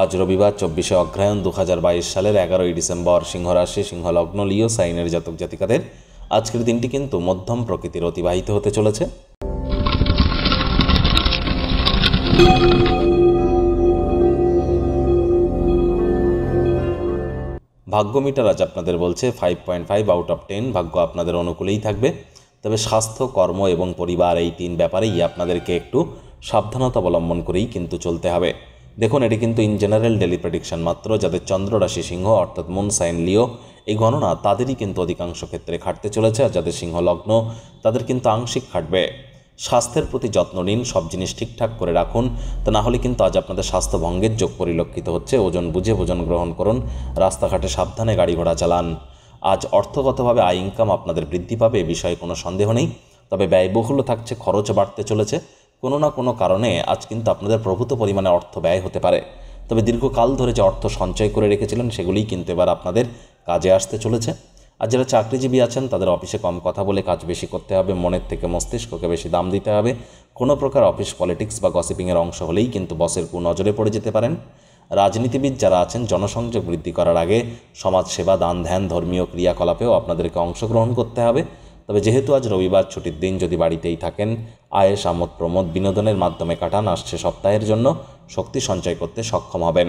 আজ রবিবার চব্বিশে অগ্রায়ণ দু সালের এগারোই ডিসেম্বর সিংহরাশি সিংহলগ্ন লিও সাইনের জাতক জাতিকাদের আজকের দিনটি কিন্তু মধ্যম প্রকৃতির অতিবাহিত হতে চলেছে ভাগ্য মিটার আজ আপনাদের বলছে five point five out of ten ভাগ্য আপনাদের অনুকূলেই থাকবে তবে স্বাস্থ্য কর্ম এবং পরিবার এই তিন ব্যাপারেই আপনাদেরকে একটু সাবধানতা অবলম্বন করেই কিন্তু চলতে হবে দেখুন এটি কিন্তু ইন জেনারেল ডেলি প্রেডিকশন মাত্র যাদের চন্দ্র রাশি সিংহ অর্থাৎ মুন সাইন লিও এই গণনা তাদেরই কিন্তু অধিকাংশ ক্ষেত্রে খাটতে চলেছে আর যাদের সিংহ লগ্ন তাদের কিন্তু আংশিক খাটবে স্বাস্থ্যের প্রতি যত্ন নিন সব জিনিস ঠিকঠাক করে রাখুন তা না হলে কিন্তু আজ আপনাদের স্বাস্থ্য ভঙ্গের যোগ পরিলক্ষিত হচ্ছে ওজন বুঝে ভোজন গ্রহণ করুন রাস্তাঘাটে সাবধানে গাড়ি ঘোড়া চালান আজ অর্থগতভাবে আয় ইনকাম আপনাদের বৃদ্ধি পাবে এ বিষয়ে কোনো সন্দেহ নেই তবে ব্যয়বহুল থাকছে খরচ বাড়তে চলেছে কোনো না কোনো কারণে আজ কিন্তু আপনাদের প্রভূত পরিমাণে অর্থ ব্যয় হতে পারে তবে দীর্ঘকাল ধরে যে অর্থ সঞ্চয় করে রেখেছিলেন সেগুলিই কিন্তু এবার আপনাদের কাজে আসতে চলেছে আর যারা চাকরিজীবী আছেন তাদের অফিসে কম কথা বলে কাজ বেশি করতে হবে মনের থেকে মস্তিষ্ককে বেশি দাম দিতে হবে কোনো প্রকার অফিস পলিটিক্স বা গসিপিংয়ের অংশ হলেই কিন্তু বসের নজরে পড়ে যেতে পারেন রাজনীতিবিদ যারা আছেন জনসংযোগ বৃদ্ধি করার আগে সমাজসেবা দান ধ্যান ধর্মীয় ক্রিয়াকলাপেও আপনাদেরকে অংশগ্রহণ করতে হবে তবে যেহেতু আজ রবিবার ছুটির দিন যদি বাড়িতেই থাকেন আয়েস আমোদ প্রমোদ বিনোদনের মাধ্যমে কাটান আসছে সপ্তাহের জন্য শক্তি সঞ্চয় করতে সক্ষম হবেন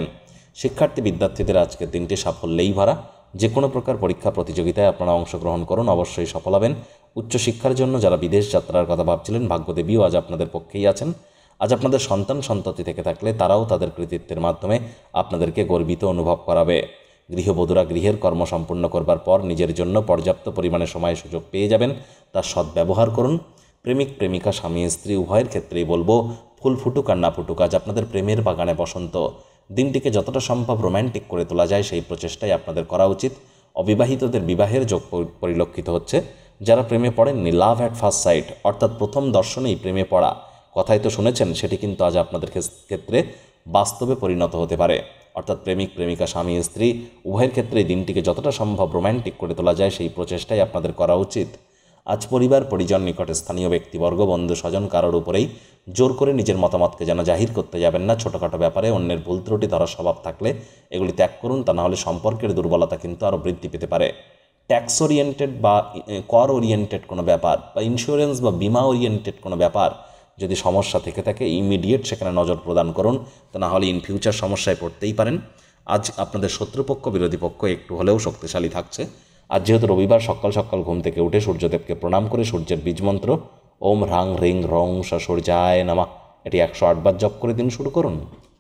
শিক্ষার্থী বিদ্যার্থীদের আজকের দিনটি সাফল্যেই ভরা যে কোনো প্রকার পরীক্ষা প্রতিযোগিতায় আপনারা অংশগ্রহণ করুন অবশ্যই সফল হবেন উচ্চশিক্ষার জন্য যারা বিদেশ যাত্রার কথা ভাবছিলেন ভাগ্যদেবীও আজ আপনাদের পক্ষেই আছেন আজ আপনাদের সন্তান সন্ততি থেকে থাকলে তারাও তাদের কৃতিত্বের মাধ্যমে আপনাদেরকে গর্বিত অনুভব করাবে গৃহবধূরা গৃহের কর্ম সম্পূর্ণ করবার পর নিজের জন্য পর্যাপ্ত পরিমাণে সময় সুযোগ পেয়ে যাবেন তার সদ্ব্যবহার করুন প্রেমিক প্রেমিকা স্বামী স্ত্রী উভয়ের ক্ষেত্রেই বলবো ফুল ফুটুক আর না ফুটুক আজ আপনাদের প্রেমের বাগানে বসন্ত দিনটিকে যতটা সম্ভব রোম্যান্টিক করে তোলা যায় সেই প্রচেষ্টাই আপনাদের করা উচিত অবিবাহিতদের বিবাহের যোগ পরিলক্ষিত হচ্ছে যারা প্রেমে পড়েননি লাভ অ্যাট ফার্স্ট সাইট অর্থাৎ প্রথম দর্শনেই প্রেমে পড়া কথাই তো শুনেছেন সেটি কিন্তু আজ আপনাদের ক্ষেত্রে বাস্তবে পরিণত হতে পারে অর্থাৎ প্রেমিক প্রেমিকা স্বামী স্ত্রী উভয়ের ক্ষেত্রে দিনটিকে যতটা সম্ভব রোম্যান্টিক করে তোলা যায় সেই প্রচেষ্টাই আপনাদের করা উচিত আজ পরিবার পরিজন নিকটে স্থানীয় ব্যক্তিবর্গ বন্ধু স্বজন কারোর উপরেই জোর করে নিজের মতামতকে যেন জাহির করতে যাবেন না ছোটোখাটো ব্যাপারে অন্যের ভুল ত্রুটি ধরার স্বভাব থাকলে এগুলি ত্যাগ করুন তা নাহলে সম্পর্কের দুর্বলতা কিন্তু আরও বৃদ্ধি পেতে পারে ট্যাক্স ওরিয়েন্টেড বা কর ওরিয়েন্টেড কোনো ব্যাপার বা ইন্স্যুরেন্স বা বিমা ওরিয়েন্টেড কোনো ব্যাপার যদি সমস্যা থেকে থাকে ইমিডিয়েট সেখানে নজর প্রদান করুন তো না হলে ইন ফিউচার সমস্যায় পড়তেই পারেন আজ আপনাদের শত্রুপক্ষ বিরোধী পক্ষ একটু হলেও শক্তিশালী থাকছে আজ যেহেতু রবিবার সকাল সকাল ঘুম থেকে উঠে সূর্যদেবকে প্রণাম করে সূর্যের বীজমন্ত্র ওম হ্রাং হ্রিং রং সূর্যায় নামা এটি একশো আটবার জপ করে দিন শুরু করুন